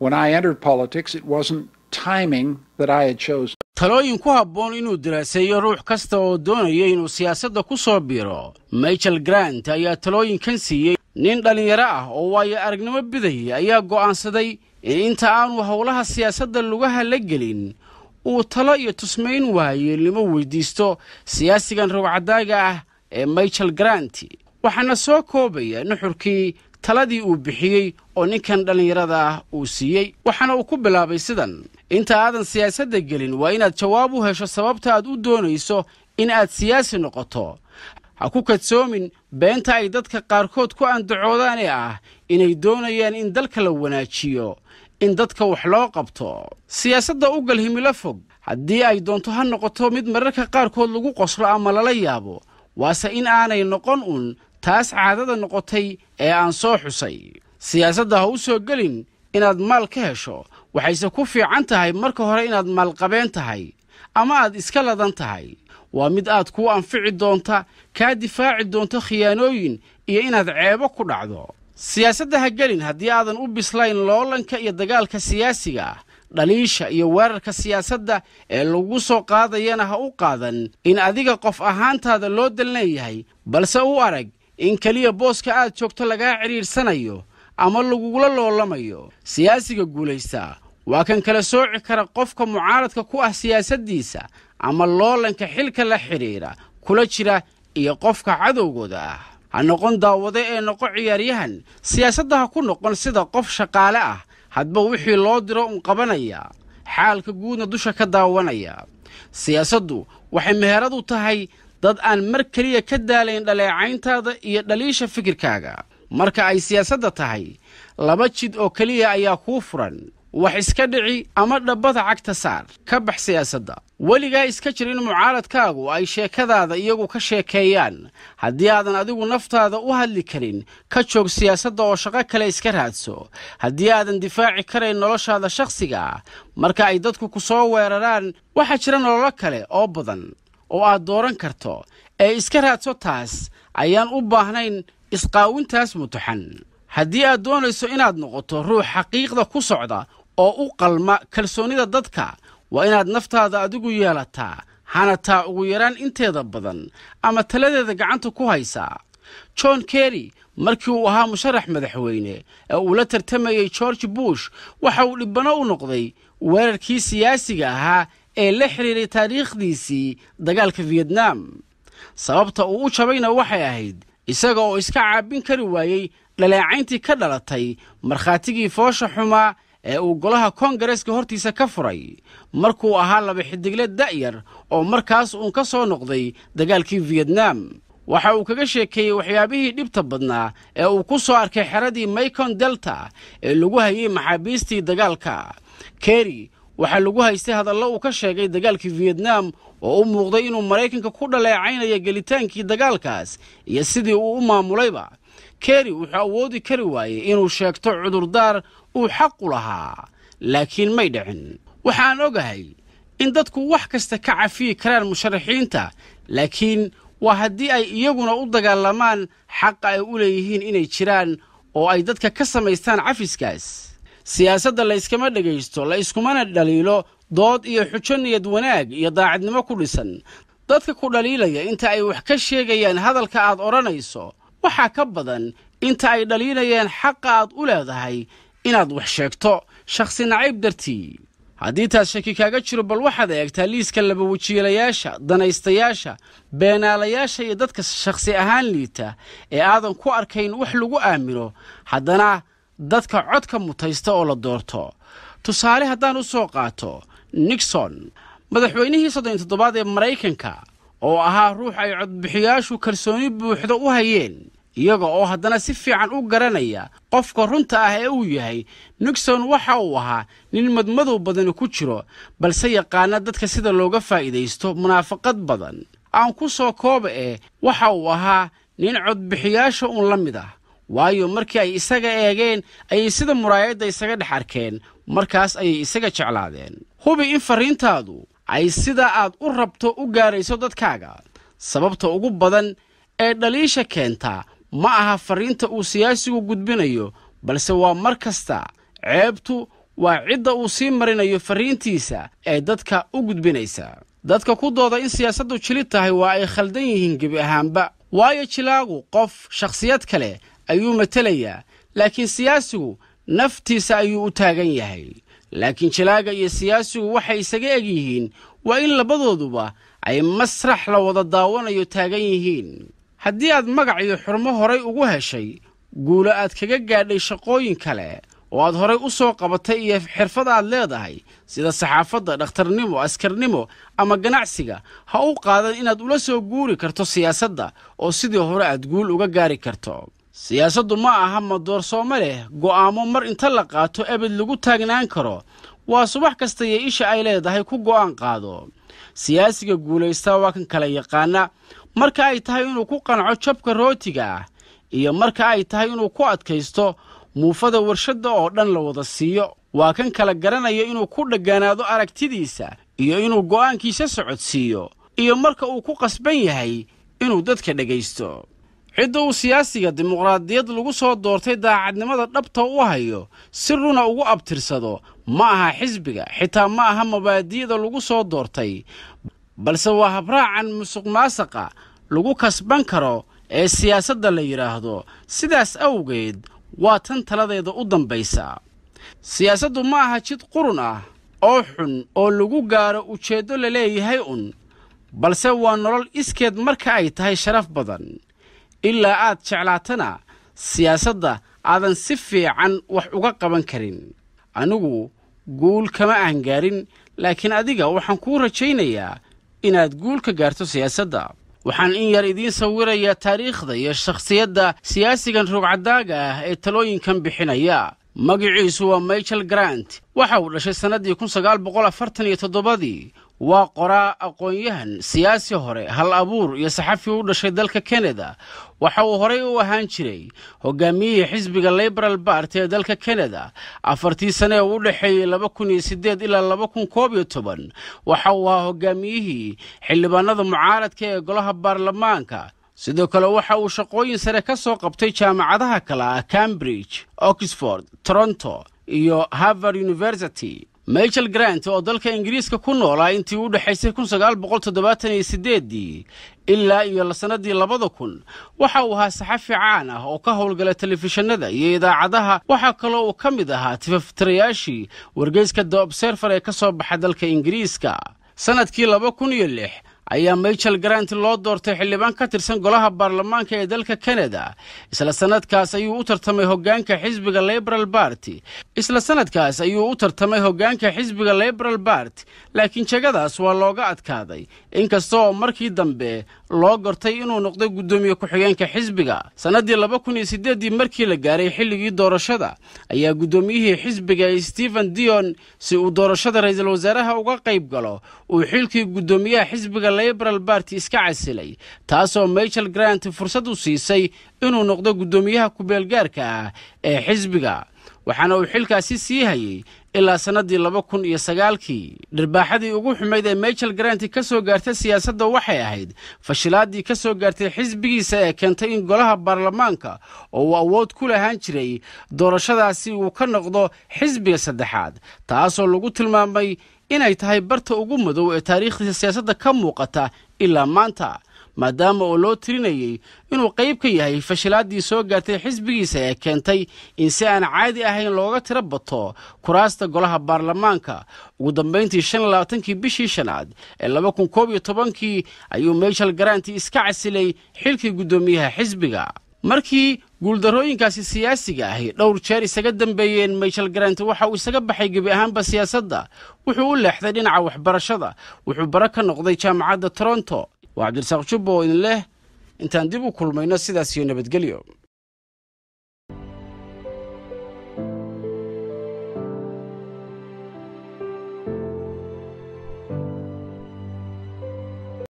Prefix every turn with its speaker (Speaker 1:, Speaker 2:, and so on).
Speaker 1: When I entered politics, it wasn't timing that I had chosen. talooyin ku habboon inuu daraaseeyo ruux kasta oo doonaya inuu siyaasadda ku soo biiro michael grant ayaa talooyinkan siiyey nin dhallinyaro ah oo waayo aragnimo bidaya ayaa go'aansaday in inta aanu howlaha siyaasadda lugaha la gelin uu talo iyo tusmayn waayeelnimo weydiisto siyaasigan rowcadaaga ah ee michael grant waxaana soo koobaya nuxurkii taladii uu bixiyey oo ninkan dhallinyarada ah uu siiyey waxaana uu ku bilaabay sidan inta aadan siyaasadda gelin waa inaad jawaab u hesho sababta aad u doonayso in aad siyaasi noqoto ha ku kadsoomin beenta ay dadka qaarkood ku andacoodaan ee ah inay doonayaan in dalka la wanaajiyo in dadka wax loo qabto siyaasadda u gal himilo fog haddii ay doonto ha noqoto mid mararka qaarkood lagu qoslo ama lala yaabo waase in aanay noqon uun taas caadada noqotay ee aan soo xusay siyaasadda ha u soo gelin inaad maal ka hesho waxayse ku fiican tahay marka hore inaad maalqabeen tahay ama aad iska ladan tahay waa mid aad kuu anfici doonta kaa difaaci doonta khiyaanooyin iyo inaad ceebo ku dhacdo siyaasadda ha gelin haddii aadan u bislayn loolanka iyo dagaalka siyaasiga ah dhaliisha iyo weerarka siyaasadda ee lagu soo qaadayana ha u qaadan in adiga qof ahaantaada loo dalneeyahay balse u arag in keliya booska aad joogto lagaa cidhiidhsanayo ama lagugula loolamayo siyaasiga guulaysta waa kan kala sooci kara qofka mucaaradka ku ah siyaasaddiisa ama loolanka xilka la xidhiira kula jira iyo qofka cadowgooda ah ha noqon daawade ee noqo ciyaaryahan siyaasadda ha ku noqon sida qof shaqaale ah hadba wixii loo diro un qabanaya xaalka guudna dusha ka daawanaya siyaasaddu waxay meheradu tahay dad aan mar keliya ka daalayn dhaleecayntaada iyo dhaliisha fikirkaaga marka ay siyaasadda tahay laba jid oo keliya ayaa kuu furan wax iska dhici ama dhabbada cagta saar ka bax siyaasadda weligaa iska jir in mucaaradkaagu ay sheekadaada iyagu ka sheekeeyaan haddii aadan adigu naftaada u hadli karin ka joog siyaasadda oo shaqo kale iska raadso haddii aadan difaaci karayn noloshaada shakhsiga marka ay dadku ku soo weeraraan waxaa jira nololo kale oo badan oo aad dooran karto ee iska raadso taas ayaan u baahnayn isqaawintaas mutuxan haddii aad doonayso inaad noqoto ruux xaqiiqda ku socda oo u qalma kalsoonnida dadka waa inaad naftaada adigu yeelataa hana taa ugu yaraan inteeda badan ama taladeeda gacanta ku haysaa john kerry markii uu ahaa musharax madaxweyne ee uu la tartamayay george bush waxa uu dhibbano u noqday weerarkii siyaasiga ahaa ee la xiriiray taariikhdiisii dagaalka vietnam sababta uu u jabayna waxay ahayd isaga oo iska caabin kari waayey dhaleecayntii ka dhalatay markhaatigii foosha xumaa ee uu golaha koongareeska hortiisa ka furay markuu ahaa laba xidigle da'yar oo markaas uun ka soo noqday dagaalkii vietnam waxa uu kaga sheekeeyey waxyaabihii dhibta badnaa ee uu ku soo arkay xeradii maycon delta ee lagu hayay maxaabiistii dagaalka keri waxaa lagu haystay hadallo uu ka sheegay dagaalkii viyetnaam oo u muuqday inuu maraykanka ku dhaleecaynayo gelitaankii dagaalkaas iyo sidii uu u maamulayba keri wuxuu awoodi kari waayey inuu sheegto cudurdaar uu xaqu lahaa laakiin may dhicin waxaan ogahay in dadku wax kasta ka cafiyi karaan musharaxiinta laakiin waa haddii ay iyaguna u dagaalamaan xaqa ay u leeyihiin inay jiraan oo ay dadka ka samaystaan cafiskaas siyaasadda layskama dhegaysto layskumana dhaliilo dood iyo xujo niyad wanaag iyo daacadnimo ku dhisan dadka ku dhaliilaya inta ay wax ka sheegayaan hadalka aad odhanayso waxaa ka badan inta ay dhaliilayaan xaqa aad u leedahay inaad wax sheegto shakhsi nacayb dartii haddii taas shaki kaaga jiro bal waxaad eegtaa liiska labawajiilayaasha danaystayaasha beenaalayaasha iyo dadka shakhsi ahaan liita ee aadan ku arkayn wax lagu aamino haddana dadka codka mutaysta oo la doorto tusaale haddaan u soo qaato nixon madaxweynihii soddon iyo toddobaad ee maraykanka oo ahaa ruux ay codbixiyaashu kalsooni buuxda u hayeen iyaga oo haddana si fiican u garanaya qofka runta ah ee uu yahay nixon waxa uu ahaa nin madmadow badani ku jiro balse yaqaana dadka sida looga faa'iidaysto munaafaqad badan aan ku soo kooba ee waxa uu ahaa nin codbixiyaasha uun la mid ah waayo markii ay isaga eegeen ayay sida muraayadda isaga dhex arkeen markaas ayay isaga jeclaadeen hubi in farriintaadu ay sida aad u rabto u gaarayso dadkaaga sababta ugu badan ee dhaliisha keenta ma aha farriinta uu siyaasigu gudbinayo balse waa mar kasta ceebtu waa cidda uu sii marinayo farriintiisa ee dadka u gudbinaysa dadka ku dooda in siyaasaddu jili tahay waa ay khaldan yihiin gebi ahaanba waayo jilaagu qof shakhsiyad kale ayuu matelayaa laakiin siyaasigu naftiisa ayuu u taagan yahay laakiin jalaaga iyo siyaasigu waxay isaga eg yihiin waa in labadooduba ay masrax la wada daawanayo taagan yihiin haddii aad magac iyo xurmo horay ugu heshay guulo aad kaga gaadhay shaqooyin kale oo aad horay u soo qabatay iyo xirfad aad leedahay sida saxaafadda dhakhtarnimo askarnimo ama ganacsiga ha u qaadan inaad ula soo guuri karto siyaasadda oo sidii hore aad guul uga gaari karto siyaasaddu ma aha ma doorsoomo leh go'aamo mar inta la qaato ebed lagu taagnaan karo waa subax kasta iyo isha ay leedahay ku go'aan qaado siyaasiga guulaystaa waa kan kala yaqaana marka ay tahay inuu ku qanco jabka rootiga ah iyo marka ay tahay inuu ku adkaysto muufada warshadda oo dhan la wada siiyo waa kan kala garanaya inuu ku dhaganaado aragtidiisa iyo inuu go'aankiisa socodsiiyo iyo marka uu ku qasban yahay inuu dadka dhegaysto cidda uu siyaasiga dimuqraadiyad lagu soo doortay daacadnimada dhabta u hayo si runa ugu abtirsado ma aha xisbiga xitaa ma aha mabaadi'da lagu soo doortay balse waa habraacan musuqmaasaqa lagu kasban karo ee siyaasadda la yidhaahdo sidaas awgeed waa tan taladeeda u dambaysa siyaasaddu ma aha jid qurun ah oo xun oo lagu gaaro ujeeddo la leeyahay un balse waa nolol iskeed marka ay tahay sharaf badan ilaa aad jeclaatana siyaasadda aadan si fiican wax uga qaban karin anigu guul kama aan gaarin laakiin adiga waxaan kuu rajaynayaa inaad guul ka gaarto siyaasadda waxaan in yar idiin sawirayaa taariikhda iyo shakhsiyadda siyaasigan ruugcadaaga ah ee talooyinkan bixinaya magiciisu waa michael grant waxa uu dhashay sannadii kun sagaal boqol afartan iyo toddobadii waa qoraa aqoon-yahan siyaasi hore hal abuur iyo saxafi u dhashay dalka kanada waxa uu horey u ahaan jiray hogaamiyihii xisbiga liberal bart ee dalka kanada afartii sane ee u dhexeeyey laba kun iyo sideed ilaa laba kun koob iyo toban waxa uu ahaa hogaamiyihii xildhibaanada mucaaradka ee golaha baarlamaanka sidoo kale waxa uu shaqooyin sare ka soo qabtay jaamacadaha kale ah cambridge oxford toronto iyo harvard university michael grant oo dalka ingiriiska ku noolaa ah intii u dhexaysay kun sagaal boqol toddobaatan iyo siddeeddii ilaa iyo la sannadii labada kun waxa uu ahaa saxafi caan ah oo ka howlgala telefishinada iyo idaacadaha waxaa kaloo uu ka mid ahaa tifaftirayaashii wargeyska the observer ee ka soo baxa dalka ingiriiska sannadkii laba kun iyo lix ayaa michael grant loo doortay xildhibaan ka tirsan golaha baarlamaanka ee dalka kanada isla sanadkaas ayuu u tartamay hoggaanka xisbiga liberal barty isla sanadkaas ayuu u tartamay hoggaanka xisbiga liberal barty laakiin jegadaas waa looga adkaaday inkasta oo markii dambe loo gartay inuu noqday guddoomiye ku-xigeenka xisbiga sannaddii laba kun iyo siddeeddii markii la gaaray xilligii doorashada ayaa guddoomiyihii xisbiga stephen dion si uu doorashada ra ra'iisul wasaaraha uga qayb galo uu xilkii guddoomiyaha xisbiga liberal barty iska casilay taasoo michael grant fursad u siisay inuu noqdo guddoomiyaha ku-beelgaarka ah ee xisbiga waxaana uu xilkaasi sii hayay ilaa sannaddii laba kun iyo sagaalkii dharbaaxadii ugu xumayd ee mechel garanti ka soo gaartay siyaasadda waxay ahayd fashilaaddii ka soo gaartay xisbigiisa ee keentay in golaha baarlamaanka oo uu awood ku lahaan jiray doorashadaasi uu ka noqdo xisbiga saddexaad taasoo lagu tilmaamay inay tahay barta ugu madow ee taariikhda siyaasadda ka muuqata ilaa maanta maadaama uu loo tirinayay inuu qayb ka yahay fashilaaddii soo gaartay xisbigiisa ee keentay in si aan caadi ahayn looga tiro bato kuraasta golaha baarlamaanka ugu dambayntii shan labaatankii bishii shanaad ee laba kun koob iyo tobankii ayuu meychel garanti iska casilay xilkii guddoomiyaha xisbiga markii guuldarooyinkaasi siyaasiga ahi dhowr jeer isaga dambeeyeen meychel garanti waxa uu isaga baxay gebi ahaanba siyaasadda wuxuu u leexday dhinaca waxbarashada wuxuu bara ka noqday jaamacadda toronto waa cabdirasaaq jubbo oo idin leh intaan dib u kulmayno sidaas iyo nabadgelyo